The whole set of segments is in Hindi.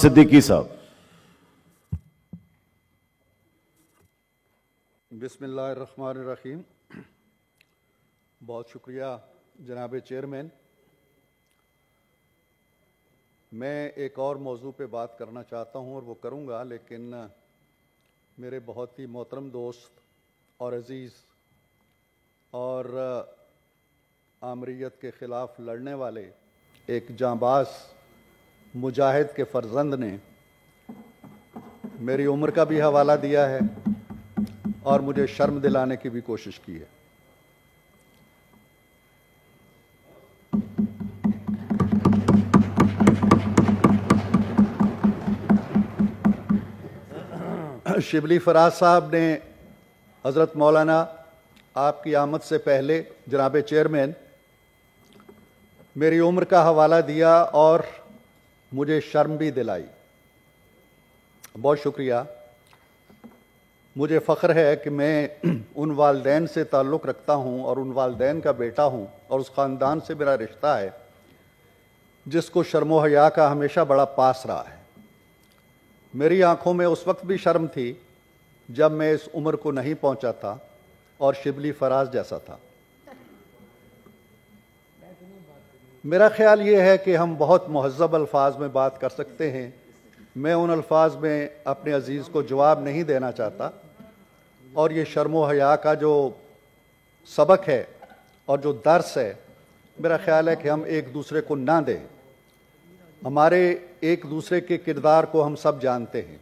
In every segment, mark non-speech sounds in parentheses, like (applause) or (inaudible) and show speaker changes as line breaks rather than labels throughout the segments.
सिद्दीकी साहब बिस्मिल्लाम बहुत शुक्रिया जनाब चेयरमैन मैं एक और मौजू पे बात करना चाहता हूँ और वो करूँगा लेकिन मेरे बहुत ही मोहतरम दोस्त और अज़ीज़ और आमरीत के ख़िलाफ़ लड़ने वाले एक जांबाज़ मुजाहिद के फर्जंद ने मेरी उम्र का भी हवाला दिया है और मुझे शर्म दिलाने की भी कोशिश की है शिबली फराज साहब ने हज़रत मौलाना आपकी आमद से पहले जनाब चेयरमैन मेरी उम्र का हवाला दिया और मुझे शर्म भी दिलाई बहुत शुक्रिया मुझे फ़ख्र है कि मैं (clears throat) उन वालदेन से ताल्लुक़ रखता हूँ और उन वालदेन का बेटा हूँ और उस ख़ानदान से मेरा रिश्ता है जिसको शर्मोहया का हमेशा बड़ा पास रहा है मेरी आंखों में उस वक्त भी शर्म थी जब मैं इस उम्र को नहीं पहुंचा था और शिबली फराज जैसा था मेरा ख्याल ये है कि हम बहुत महजब अल्फाज में बात कर सकते हैं मैं उन अल्फाज में अपने अजीज़ को जवाब नहीं देना चाहता और ये शर्म हया का जो सबक है और जो दर्स है मेरा ख्याल है कि हम एक दूसरे को ना दें हमारे एक दूसरे के किरदार को हम सब जानते हैं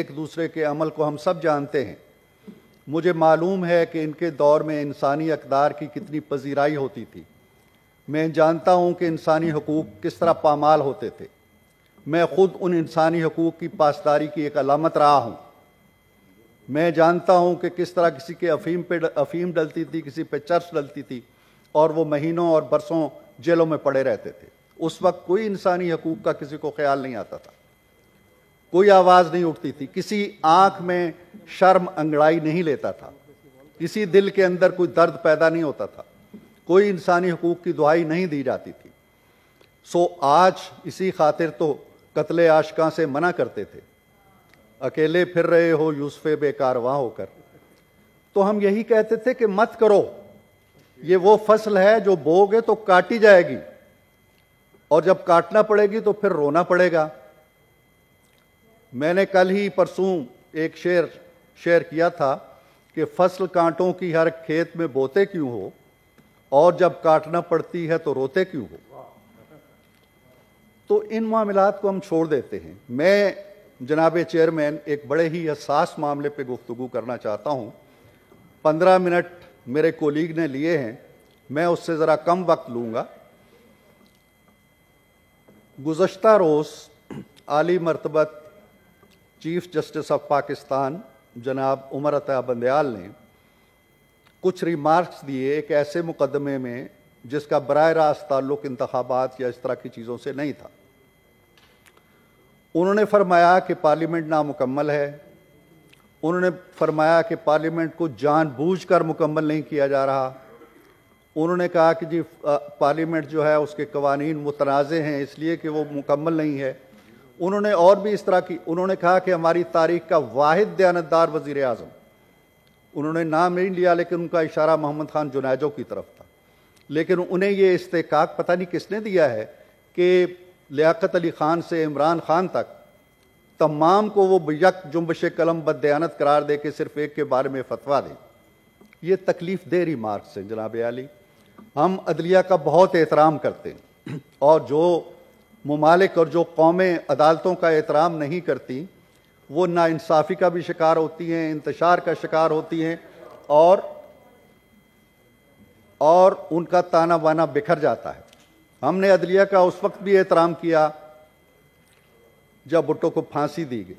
एक दूसरे के अमल को हम सब जानते हैं मुझे मालूम है कि इनके दौर में इंसानी अकदार की कितनी पजीराई होती थी मैं जानता हूं कि इंसानी हकूक़ किस तरह पामाल होते थे मैं ख़ुद उन इंसानी हकूक़ की पासदारी की एक अलामत रहा हूं मैं जानता हूं कि किस तरह किसी के अफीम पे अफीम डलती थी किसी पे चर्च डलती थी और वो महीनों और बरसों जेलों में पड़े रहते थे उस वक्त कोई इंसानी हकूक़ का किसी को ख्याल नहीं आता था कोई आवाज़ नहीं उठती थी किसी आँख में शर्म अंगड़ाई नहीं लेता था किसी दिल के अंदर कोई दर्द पैदा नहीं होता था कोई इंसानी हकूक़ की दुहाई नहीं दी जाती थी सो आज इसी खातिर तो कत्ले आशका से मना करते थे अकेले फिर रहे हो बेकार वाह होकर तो हम यही कहते थे कि मत करो ये वो फसल है जो बोगे तो काटी जाएगी और जब काटना पड़ेगी तो फिर रोना पड़ेगा मैंने कल ही परसों एक शेर शेयर किया था कि फसल कांटों की हर खेत में बोते क्यों हो और जब काटना पड़ती है तो रोते क्यों हो तो इन मामला को हम छोड़ देते हैं मैं जनाब चेयरमैन एक बड़े ही हसास मामले पे गुफ्तु करना चाहता हूँ पंद्रह मिनट मेरे कोलीग ने लिए हैं मैं उससे ज़रा कम वक्त लूँगा गुज्त रोज़ अली मरतबत चीफ जस्टिस ऑफ पाकिस्तान जनाब उमर अतः बंदयाल ने कुछ रिमार्क्स दिए एक ऐसे मुकदमे में जिसका बर रास्त ताल्लुक इंतबात या इस तरह की चीज़ों से नहीं था उन्होंने फरमाया कि पार्लियामेंट नामुकम्मल है उन्होंने फरमाया कि पार्लियामेंट को जानबूझकर मुकम्मल नहीं किया जा रहा उन्होंने कहा कि जी पार्लियामेंट जो है उसके कवानीन मुतनाज़ हैं इसलिए कि वो मुकम्मल नहीं है उन्होंने और भी इस तरह की उन्होंने कहा कि हमारी तारीख का वाद दयानतदार वज़ी अजम उन्होंने नाम नहीं लिया लेकिन उनका इशारा मोहम्मद खान जुनेजो की तरफ था लेकिन उन्हें ये इस्तेकाक पता नहीं किसने दिया है कि लियाकत अली ख़ान से इमरान ख़ान तक तमाम को वो यक जुम्बश कलम बदयानत करार दे के सिर्फ एक के बारे में फतवा दें ये तकलीफ़ दे मार्क्स हैं जनाब अली हम अदलिया का बहुत एहतराम करते हैं और जो ममालिक और जो कौमें अदालतों का एहतराम नहीं करती वो नाानसाफ़ी का भी शिकार होती हैं इंतशार का शिकार होती हैं और और उनका ताना बाना बिखर जाता है हमने अदलिया का उस वक्त भी एहतराम किया जब भुट्टो को फांसी दी गई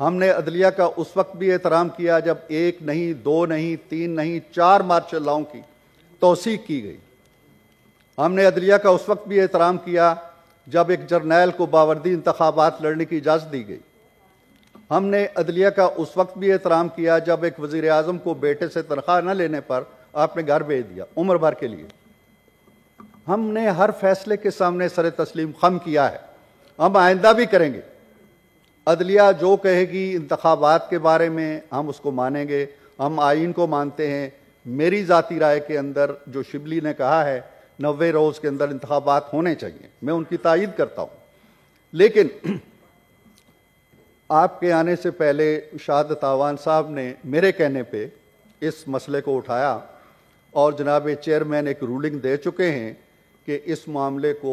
हमने अदलिया का उस वक्त भी एहतराम किया जब एक नहीं दो नहीं तीन नहीं चार मार्शल लाओ की तोसी की गई हमने अदलिया का उस वक्त भी एहतराम किया जब एक जर्नैल को बावर्दी इंतबात लड़ने की इजाज़त दी गई हमने अदलिया का उस वक्त भी एहतराम किया जब एक वज़ी अजम को बेटे से तनख्वाह न लेने पर आपने घर भेज दिया उम्र भर के लिए हमने हर फैसले के सामने सर तस्लीम खम किया है हम आइंदा भी करेंगे अदलिया जो कहेगी इंतबात के बारे में हम उसको मानेंगे हम आइन को मानते हैं मेरी ज़ाती राय के अंदर जो शिबली ने कहा है नवे रोज़ के अंदर इंतबात होने चाहिए मैं उनकी तायद करता हूँ लेकिन आपके आने से पहले शाद तावान साहब ने मेरे कहने पे इस मसले को उठाया और जनाब चेयरमैन एक रूलिंग दे चुके हैं कि इस मामले को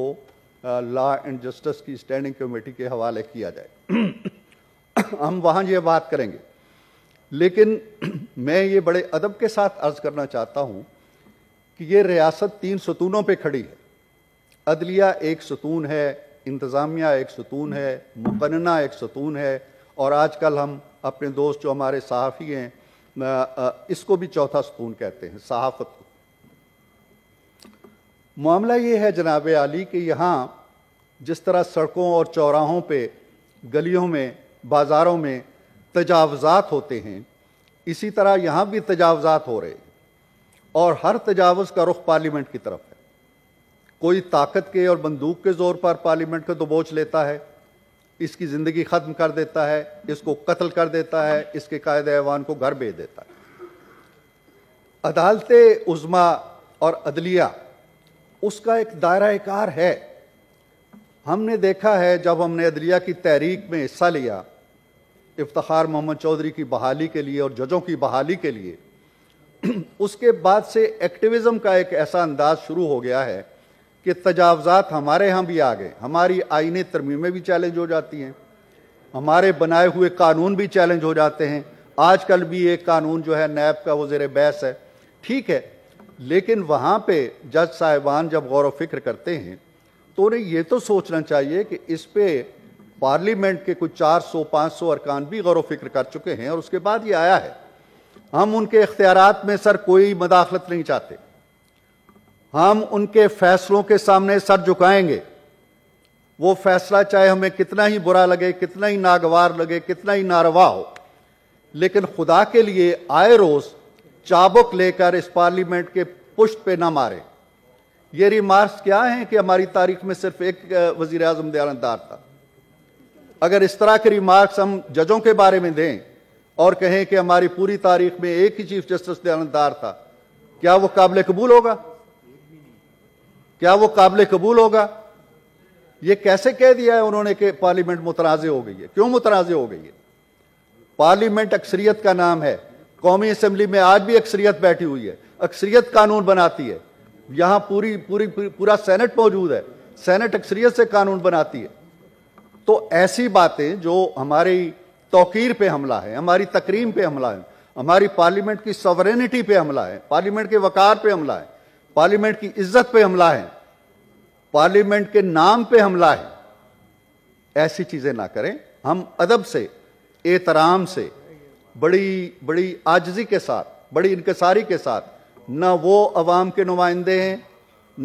लॉ एंड जस्टिस की स्टैंडिंग कमेटी के हवाले किया जाए (clears throat) हम वहाँ ये बात करेंगे लेकिन (clears throat) मैं ये बड़े अदब के साथ अर्ज़ करना चाहता हूँ कि ये रियासत तीन सतूनों पे खड़ी है अदलिया एक सतून है इंतज़ामिया एक सतून है मुकन्ना एक सतून है और आजकल हम अपने दोस्त जो हमारे सहाफ़ी हैं इसको भी चौथा सतून कहते हैं सहाफ़त को मामला ये है जनाब अली कि यहाँ जिस तरह सड़कों और चौराहों पे गलियों में बाज़ारों में तजावज़ात होते हैं इसी तरह यहाँ भी तजावज़ात हो रहे हैं और हर तजावज़ का रुख पार्लियामेंट की तरफ है कोई ताकत के और बंदूक के ज़ोर पर पार्लियामेंट को दबोच तो लेता है इसकी ज़िंदगी ख़त्म कर देता है इसको कत्ल कर देता है इसके कायद ऐवान को घर भेज देता है अदालत उज़मा और अदलिया उसका एक दायरा कार है हमने देखा है जब हमने अदलिया की तहरीक में हिस्सा लिया इफ्तार मोहम्मद चौधरी की बहाली के लिए और जजों की बहाली के लिए (clears throat) उसके बाद से एक्टिविज़म का एक ऐसा अंदाज शुरू हो गया है कि तजावज़ात हमारे यहाँ भी आ गए हमारी आइन तरमीमें भी चैलेंज हो जाती हैं हमारे बनाए हुए कानून भी चैलेंज हो जाते हैं आजकल भी एक कानून जो है नैब का वो जेर बहस है ठीक है लेकिन वहाँ पे जज साहिबान जब गौर फिक्र करते हैं तो उन्हें ये तो सोचना चाहिए कि इस पर पार्लियामेंट के कुछ 400 500 अरकान भी गौर फिक्र कर चुके हैं और उसके बाद ये आया है हम उनके इख्तियार में सर कोई मदाखलत नहीं चाहते हम उनके फैसलों के सामने सर झुकाएंगे वो फैसला चाहे हमें कितना ही बुरा लगे कितना ही नागवार लगे कितना ही नारवा हो लेकिन खुदा के लिए आए रोज चाबुक लेकर इस पार्लियामेंट के पुष्ट पे ना मारे ये रिमार्क्स क्या हैं कि हमारी तारीख में सिर्फ एक वजीर अजम दयालदार था अगर इस तरह के रिमार्क्स हम जजों के बारे में दें और कहें कि हमारी पूरी तारीख में एक ही चीफ जस्टिस दयालदार था क्या वो काबिल कबूल होगा क्या वो काबिल कबूल होगा ये कैसे कह दिया है उन्होंने कि पार्लियामेंट मुतनाज़ हो गई है क्यों मुतनाज़ हो गई है पार्लियामेंट अक्सरियत का नाम है कौमी असम्बली में आज भी अक्सरियत बैठी हुई है अक्सरियत कानून बनाती है यहां पूरी पूरी पूरा सेनेट मौजूद है सेनेट अक्सरियत से कानून बनाती है तो ऐसी बातें जो हमारी तोकीर पे हमला है हमारी तकरीम पे हमला है हमारी पार्लियामेंट की सवरेनिटी पे हमला है पार्लियामेंट के वकार पे हमला है पार्लियामेंट की इज्जत पे हमला है पार्लियामेंट के नाम पे हमला है ऐसी चीजें ना करें हम अदब से एहतराम से बड़ी बड़ी आजजी के साथ बड़ी इंकसारी के साथ ना वो अवाम के नुमाइंदे हैं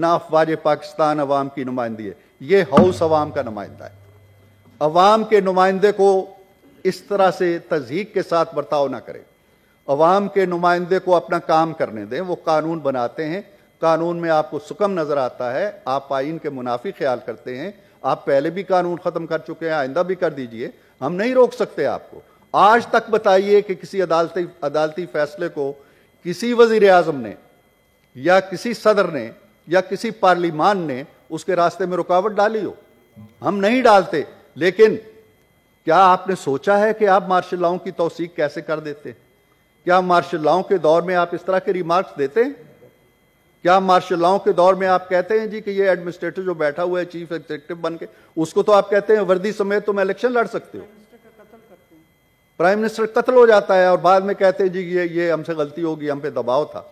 ना अफवाज पाकिस्तान अवाम की नुमाइंदी है ये हाउस अवाम का नुमाइंदा है अवाम के नुमाइंदे को इस तरह से तजीक के साथ बर्ताव ना करें अवाम के नुमाइंदे को अपना काम करने दें वो कानून बनाते हैं कानून में आपको सुकम नज़र आता है आप आइन के मुनाफी ख्याल करते हैं आप पहले भी कानून ख़त्म कर चुके हैं आइंदा भी कर दीजिए हम नहीं रोक सकते आपको आज तक बताइए कि किसी अदालती अदालती फैसले को किसी वजीर अजम ने या किसी सदर ने या किसी पार्लिमान ने उसके रास्ते में रुकावट डाली हो हम नहीं डालते लेकिन क्या आपने सोचा है कि आप मार्शल लॉ की तोसीक कैसे कर देते क्या मार्शल लॉ के दौर में आप इस तरह के रिमार्क्स देते हैं क्या मार्शल लॉ के दौर में आप कहते हैं जी कि ये एडमिनिस्ट्रेटर जो बैठा हुआ है चीफ एग्जीक्यूटिव बन के उसको तो आप कहते हैं वर्दी समेत तुम इलेक्शन लड़ सकते हो प्राइम मिनिस्टर कत्ल हो जाता है और बाद में कहते हैं जी ये ये हमसे गलती होगी हम पे दबाव था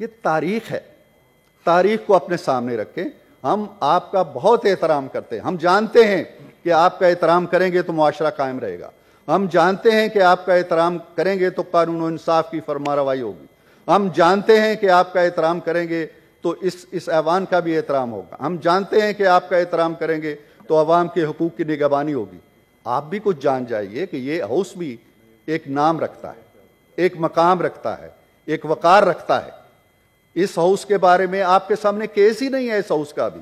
ये तारीख है तारीख को अपने सामने रखें हम आपका बहुत एहतराम करते हैं हम जानते हैं कि आपका एहतराम करेंगे तो मुआरा कायम रहेगा हम जानते हैं कि आपका एहतराम करेंगे तो कानून इंसाफ की फरमारवाई होगी हम जानते हैं कि आपका एहतराम करेंगे तो इस इस ऐवान का भी एहतराम होगा हम जानते हैं कि आपका एहतराम करेंगे तो आवाम के हकूक़ की निगबानी होगी आप भी कुछ जान जाइए कि ये हाउस भी एक नाम रखता है एक मकाम रखता है एक वकार रखता है इस हाउस के बारे में आपके सामने केस ही नहीं है इस हाउस का भी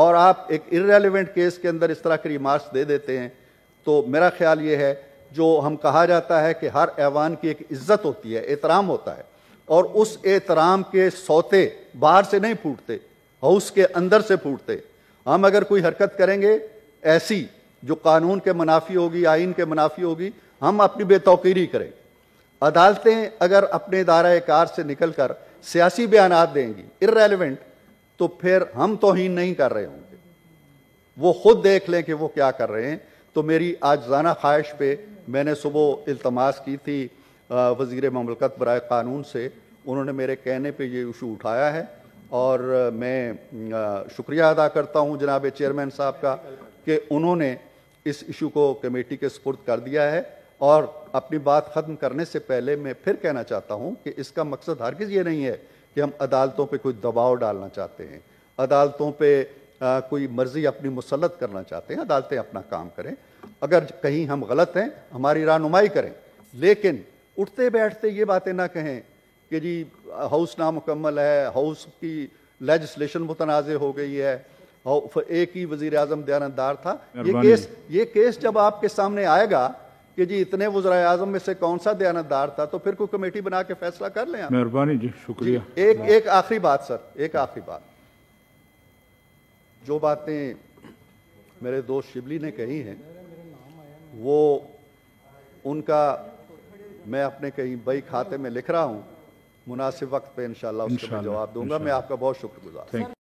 और आप एक इरेलीवेंट केस के अंदर इस तरह के रिमार्क्स दे देते हैं तो मेरा ख्याल ये है जो हम कहा जाता है कि हर ऐवान की एक इज्जत होती है एहतराम होता है और उस एहतराम के सौते बाहर से नहीं फूटते हाउस के अंदर से फूटते हम अगर कोई हरकत करेंगे ऐसी जो कानून के मुनाफी होगी आइन के मुनाफी होगी हम अपनी बेतौकीरी करें अदालतें अगर अपने दायरा कार से निकल कर सियासी बयान देंगी इरेलीवेंट तो फिर हम तोहन नहीं कर रहे होंगे वो खुद देख लें कि वो क्या कर रहे हैं तो मेरी आज जाना ख्वाहिश पे मैंने सुबह इल्तमास की थी वज़ी ममलकत बर कानून से उन्होंने मेरे कहने पे ये इशू उठाया है और मैं शुक्रिया अदा करता हूँ जनाब चेयरमैन साहब का कि उन्होंने इस इशू को कमेटी के सपुर्द कर दिया है और अपनी बात ख़त्म करने से पहले मैं फिर कहना चाहता हूँ कि इसका मकसद हर किसी ये नहीं है कि हम अदालतों पे कोई दबाव डालना चाहते हैं अदालतों पे आ, कोई मर्जी अपनी मुसलत करना चाहते हैं अदालतें अपना काम करें अगर कहीं हम गलत हैं हमारी रानुमाई करें लेकिन उठते बैठते ये बातें ना कहें कि जी हाउस नामुकम्मल है हाउस की लेजिस्लेशन मुतनाज़ हो गई है एक ही वजीर अजम दयानतदार था ये केस ये केस जब आपके सामने आएगा कि जी इतने वजरा अजम में से कौन सा दयानतदार था तो फिर कोई कमेटी बना के फैसला कर लें मेहरबानी जी शुक्रिया जी, एक एक आखिरी बात सर एक आखिरी बात जो बातें मेरे दोस्त शिबली ने कही हैं वो उनका मैं अपने कहीं बई खाते में लिख रहा हूँ मुनासिब वक्त पे इंशाल्लाह उसका जवाब दूंगा मैं आपका बहुत शुक्रगुजार